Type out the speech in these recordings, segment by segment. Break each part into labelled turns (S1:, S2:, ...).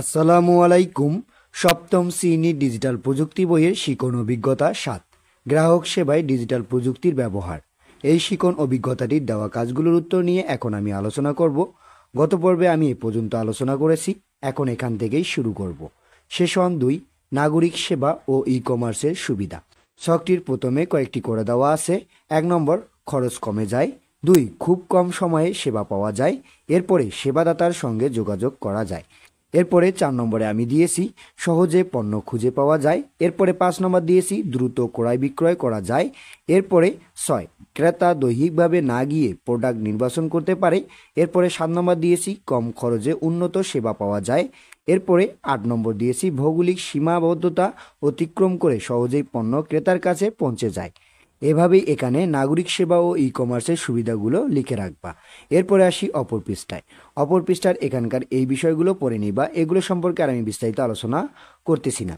S1: আসসালামু আলাইকুম সপ্তম সিনি ডিজিটাল প্রযুক্তি বইয়ের শিকন অভিজ্ঞতা সাত গ্রাহক সেবায় ডিজিটাল প্রযুক্তির ব্যবহার এই শিকন অভিজ্ঞতাটির দেওয়া কাজগুলোর উত্তর নিয়ে এখন আমি আলোচনা করব গত পর্বে আমি এ পর্যন্ত আলোচনা করেছি এখন এখান থেকেই শুরু করব সেশন দুই নাগরিক সেবা ও ই কমার্সের সুবিধা শখটির প্রথমে কয়েকটি করে দেওয়া আছে এক নম্বর খরচ কমে যায় দুই খুব কম সময়ে সেবা পাওয়া যায় এরপরে সেবাদাতার সঙ্গে যোগাযোগ করা যায় এরপরে চার নম্বরে আমি দিয়েছি সহজে পণ্য খুঁজে পাওয়া যায় এরপরে পাঁচ নম্বর দিয়েছি দ্রুত ক্রয় বিক্রয় করা যায় এরপরে ছয় ক্রেতা দৈহিকভাবে না গিয়ে প্রোডাক্ট নির্বাচন করতে পারে এরপরে সাত নম্বর দিয়েছি কম খরচে উন্নত সেবা পাওয়া যায় এরপরে আট নম্বর দিয়েছি ভৌগোলিক সীমাবদ্ধতা অতিক্রম করে সহজেই পণ্য ক্রেতার কাছে পৌঁছে যায় এভাবেই এখানে নাগরিক সেবা ও ই কমার্সের সুবিধাগুলো লিখে রাখবা এরপরে আসি অপর পৃষ্ঠায় অপর পৃষ্ঠার এখানকার এই বিষয়গুলো পড়ে নিবা এগুলো সম্পর্কে আর আমি বিস্তারিত আলোচনা করতেছি না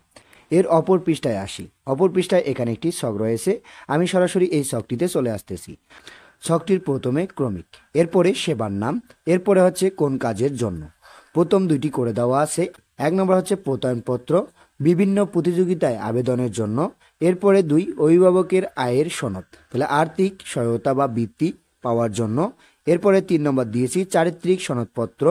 S1: এর অপর পৃষ্ঠায় আসি অপর পৃষ্ঠায় এখানে একটি শখ রয়েছে আমি সরাসরি এই শখটিতে চলে আসতেছি শখটির প্রথমে ক্রমিক এরপরে সেবার নাম এরপরে হচ্ছে কোন কাজের জন্য প্রথম দুইটি করে দেওয়া আছে এক নম্বর হচ্ছে প্রত্যয়নপত্র বিভিন্ন প্রতিযোগিতায় আবেদনের জন্য এরপরে দুই অভিভাবকের আয়ের সনদ তাহলে আর্থিক সহায়তা বা বৃত্তি পাওয়ার জন্য এরপরে তিন নম্বর দিয়েছি চারিত্রিক সনদপত্র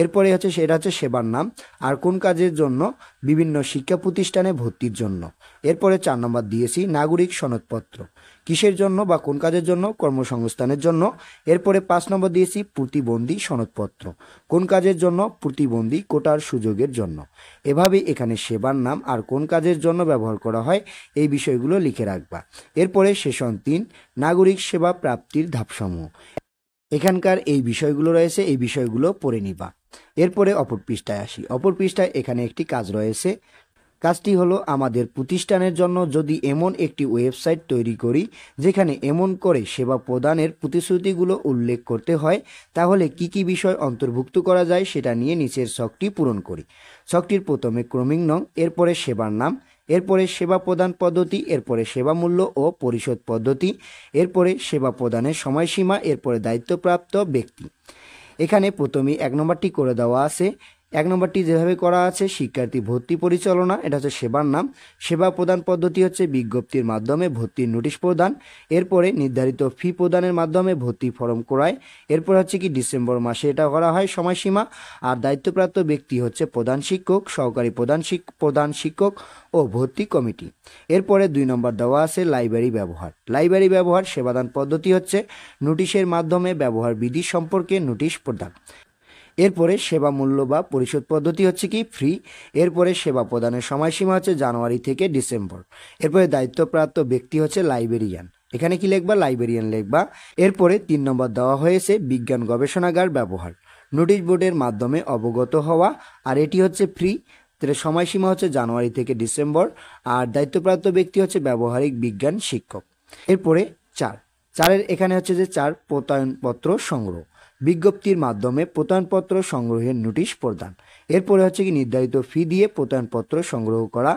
S1: এরপরে হচ্ছে সেটা হচ্ছে সেবার নাম আর কোন কাজের জন্য বিভিন্ন শিক্ষা প্রতিষ্ঠানে ভর্তির জন্য এরপরে চার নম্বর দিয়েছি নাগরিক সনদপত্র কিসের জন্য বা কোন কাজের জন্য কর্মসংস্থানের জন্য এরপরে পাঁচ নম্বর দিয়েছি প্রতিবন্ধী সনদপত্র কোন কাজের জন্য প্রতিবন্ধী কোটার সুযোগের জন্য এভাবে এখানে সেবার নাম আর কোন কাজের জন্য ব্যবহার করা হয় এই বিষয়গুলো লিখে রাখবা এরপরে সেশন তিন নাগরিক সেবা প্রাপ্তির ধাপসমূহ এখানকার এই বিষয়গুলো রয়েছে এই বিষয়গুলো পড়ে নিবা এরপরে অপর পৃষ্ঠায় আসি অপর পৃষ্ঠায় এখানে একটি কাজ রয়েছে কাজটি হলো আমাদের প্রতিষ্ঠানের জন্য যদি এমন একটি ওয়েবসাইট তৈরি করি যেখানে এমন করে সেবা প্রদানের প্রতিশ্রুতিগুলো উল্লেখ করতে হয় তাহলে কি কি বিষয় অন্তর্ভুক্ত করা যায় সেটা নিয়ে নিচের শখটি পূরণ করি শখটির প্রথমে ক্রমিং নং এরপরে সেবার নাম এরপরে সেবা প্রদান পদ্ধতি এরপরে সেবা মূল্য ও পরিশোধ পদ্ধতি এরপরে সেবা প্রদানের সময়সীমা এরপরে দায়িত্বপ্রাপ্ত ব্যক্তি এখানে প্রথমেই এক নম্বরটি করে দেওয়া আছে এক নম্বরটি যেভাবে করা আছে শিক্ষার্থী ভর্তি পরিচালনা এটা হচ্ছে সেবার নাম সেবা প্রদান পদ্ধতি হচ্ছে বিজ্ঞপ্তির মাধ্যমে ভর্তির নোটিশ প্রদান এরপরে নির্ধারিত ফি প্রদানের মাধ্যমে ভর্তি ফর্ম করায় এরপর হচ্ছে কি ডিসেম্বর মাসে এটা করা হয় সময়সীমা আর দায়িত্বপ্রাপ্ত ব্যক্তি হচ্ছে প্রধান শিক্ষক সহকারী প্রধান প্রধান শিক্ষক ও ভর্তি কমিটি এরপরে দুই নম্বর দেওয়া আছে লাইব্রেরি ব্যবহার লাইব্রেরি ব্যবহার সেবাদান পদ্ধতি হচ্ছে নোটিশের মাধ্যমে ব্যবহার বিধি সম্পর্কে নোটিশ প্রদান এরপরে সেবা মূল্য বা পরিশোধ পদ্ধতি হচ্ছে কি ফ্রি এরপরে সেবা প্রদানের সময়সীমা হচ্ছে জানুয়ারি থেকে ডিসেম্বর এরপরে দায়িত্বপ্রাপ্ত ব্যক্তি হচ্ছে লাইব্রেরিয়ান এখানে কি লিখবা লাইব্রেরিয়ান লিখবা এরপরে তিন নম্বর দেওয়া হয়েছে বিজ্ঞান গবেষণাগার ব্যবহার নোটিশ বোর্ডের মাধ্যমে অবগত হওয়া আর এটি হচ্ছে ফ্রি তাহলে সময়সীমা হচ্ছে জানুয়ারি থেকে ডিসেম্বর আর দায়িত্বপ্রাপ্ত ব্যক্তি হচ্ছে ব্যবহারিক বিজ্ঞান শিক্ষক এরপরে চার চারের এখানে হচ্ছে যে চার প্রত্যয়নপত্র সংগ্রহ বিজ্ঞপ্তির মাধ্যমে প্রত্যয়নপত্র সংগ্রহের নোটিশ প্রদান এরপরে হচ্ছে কি নির্ধারিত ফি দিয়ে প্রত্যয়নপত্র সংগ্রহ করা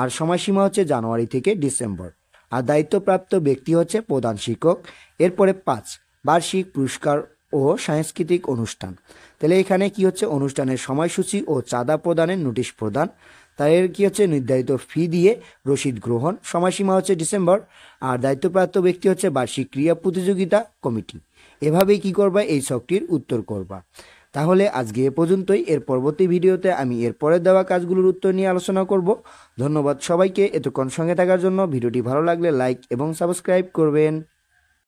S1: আর সময়সীমা হচ্ছে জানুয়ারি থেকে ডিসেম্বর আর দায়িত্বপ্রাপ্ত ব্যক্তি হচ্ছে প্রধান শিক্ষক এরপরে পাঁচ বার্ষিক পুরস্কার ও সাংস্কৃতিক অনুষ্ঠান তাহলে এখানে কি হচ্ছে অনুষ্ঠানের সময়সূচি ও চাঁদা প্রদানের নোটিশ প্রদান তাই এর কী হচ্ছে নির্ধারিত ফি দিয়ে রসিদ গ্রহণ সময়সীমা হচ্ছে ডিসেম্বর আর দায়িত্বপ্রাপ্ত ব্যক্তি হচ্ছে বার্ষিক ক্রীড়া প্রতিযোগিতা কমিটি এভাবেই কি করবা এই শখটির উত্তর করবা তাহলে আজকে এ পর্যন্তই এর পরবর্তী ভিডিওতে আমি এর পরের দেওয়া কাজগুলোর উত্তর নিয়ে আলোচনা করব ধন্যবাদ সবাইকে এতক্ষণ সঙ্গে থাকার জন্য ভিডিওটি ভালো লাগলে লাইক এবং সাবস্ক্রাইব করবেন